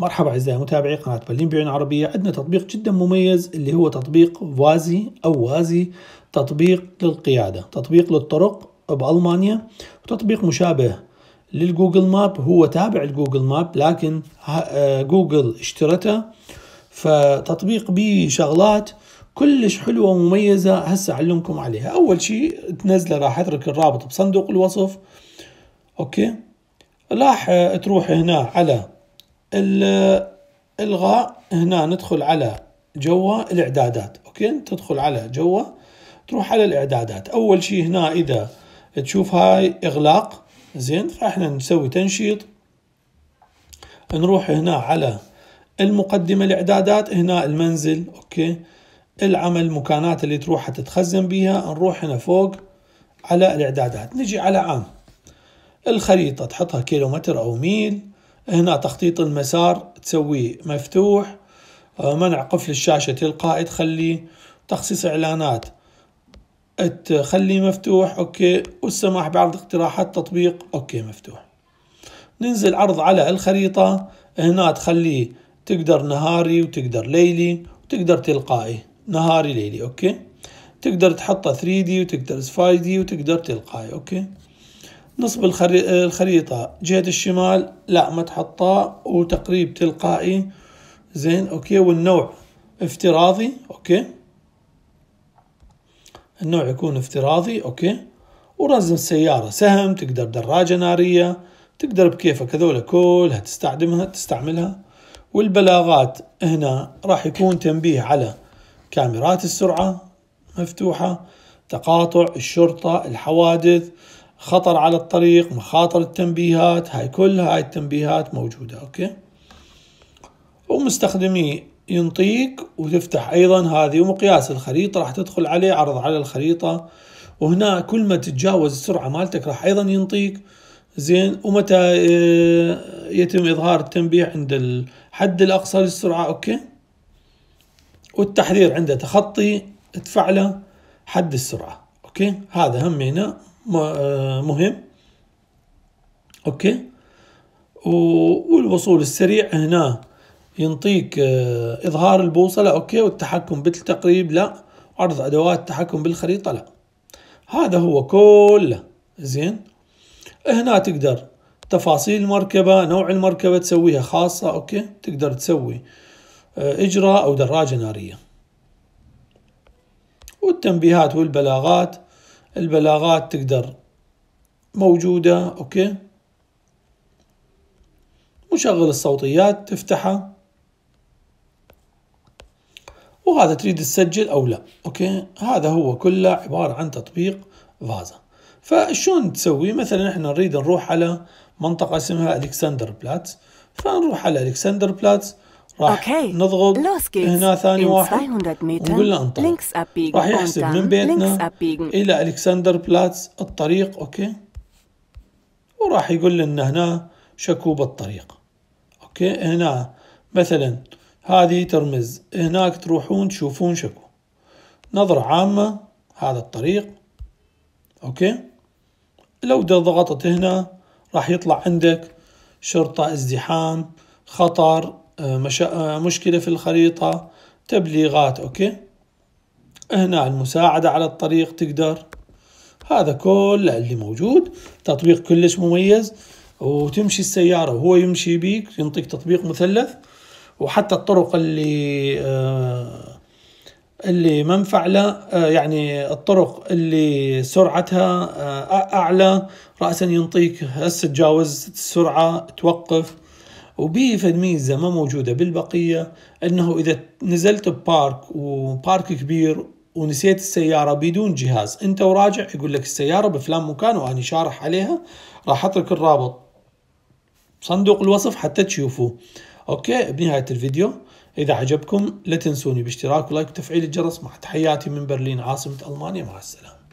مرحبا أعزائي متابعي قناة برلين بعيون عربية عندنا تطبيق جدا مميز اللي هو تطبيق وازي أو وازي تطبيق للقيادة تطبيق للطرق بألمانيا وتطبيق مشابه للجوجل ماب هو تابع الجوجل ماب لكن آه، جوجل اشترته فتطبيق به شغلات كلش حلوة ومميزة هسه أعلمكم عليها أول شيء تنزله راح أترك الرابط بصندوق الوصف أوكي راح آه، تروح هنا على الغاء هنا ندخل على جوا الاعدادات اوكي تدخل على جوا تروح على الاعدادات اول شيء هنا اذا تشوف هاي اغلاق زين فاحنا نسوي تنشيط نروح هنا على المقدمة الاعدادات هنا المنزل اوكي العمل المكانات اللي تروح تتخزن بيها نروح هنا فوق على الاعدادات نجي على عام الخريطة تحطها كيلومتر او ميل هنا تخطيط المسار تسويه مفتوح آه، منع قفل الشاشة تلقائي تخليه تخصيص إعلانات تخليه مفتوح أوكي والسماح بعرض اقتراحات تطبيق أوكي مفتوح ننزل عرض على الخريطة هنا تخليه تقدر نهاري وتقدر ليلي وتقدر تلقائي نهاري ليلي أوكي تقدر تحطه 3D وتقدر 5D وتقدر تلقائي أوكي نصب الخريطة جهة الشمال لا ما تحطها وتقريب تلقائي زين اوكي والنوع افتراضي اوكي النوع يكون افتراضي اوكي ورزم السيارة سهم تقدر دراجة نارية تقدر بكيفك هذول كلها تستخدمها تستعملها والبلاغات هنا راح يكون تنبيه على كاميرات السرعة مفتوحة تقاطع الشرطة الحوادث خطر على الطريق مخاطر التنبيهات هاي كل هاي التنبيهات موجودة أوكي ومستخدمي ينطيك وتفتح أيضا هذه ومقياس الخريطة راح تدخل عليه عرض على الخريطة وهنا كل ما تتجاوز السرعة مالتك راح أيضا ينطيك زين ومتى آه، يتم إظهار التنبيه عند الحد الأقصى للسرعة أوكي والتحذير عند تخطي تفعله حد السرعة أوكي هذا هم هنا آه، مهم اوكي والوصول السريع هنا ينطيك آه، اظهار البوصلة اوكي والتحكم بالتقريب لا عرض ادوات التحكم بالخريطة لا هذا هو كله زين هنا تقدر تفاصيل المركبة نوع المركبة تسويها خاصة اوكي تقدر تسوي آه، اجراء او دراجة نارية والتنبيهات والبلاغات البلاغات تقدر موجودة أوكي مشغل الصوتيات تفتحه وهذا تريد تسجل أو لا أوكي هذا هو كله عبارة عن تطبيق فازا فشون تسوي مثلا احنا نريد نروح على منطقة اسمها ألكسندر بلاتس فنروح على ألكسندر بلاتس راح نضغط هنا ثاني واحد ونقول له انطلق راح يحسب من بيتنا الى الكسندر بلاتس الطريق اوكي وراح يقول لنا هنا شكوب الطريق اوكي هنا مثلا هذه ترمز هناك تروحون تشوفون شكو نظرة عامة هذا الطريق اوكي لو ضغطت هنا راح يطلع عندك شرطة ازدحام خطر مشا... مشكلة في الخريطة تبليغات أوكي هنا المساعدة على الطريق تقدر هذا كله اللي موجود تطبيق كلش مميز وتمشي السيارة وهو يمشي بيك ينطيك تطبيق مثلث وحتى الطرق اللي آه، اللي منفع له آه، يعني الطرق اللي سرعتها آه، أعلى رأسا ينطيك هسه تجاوز السرعة توقف وبي فد ميزة ما موجودة بالبقية انه اذا نزلت ببارك وبارك كبير ونسيت السيارة بدون جهاز انت وراجع يقول لك السيارة بفلان مكان واني شارح عليها راح اترك الرابط صندوق الوصف حتى تشوفوه اوكي بنهاية الفيديو اذا عجبكم لا تنسوني باشتراك ولايك وتفعيل الجرس مع تحياتي من برلين عاصمة المانيا مع السلامة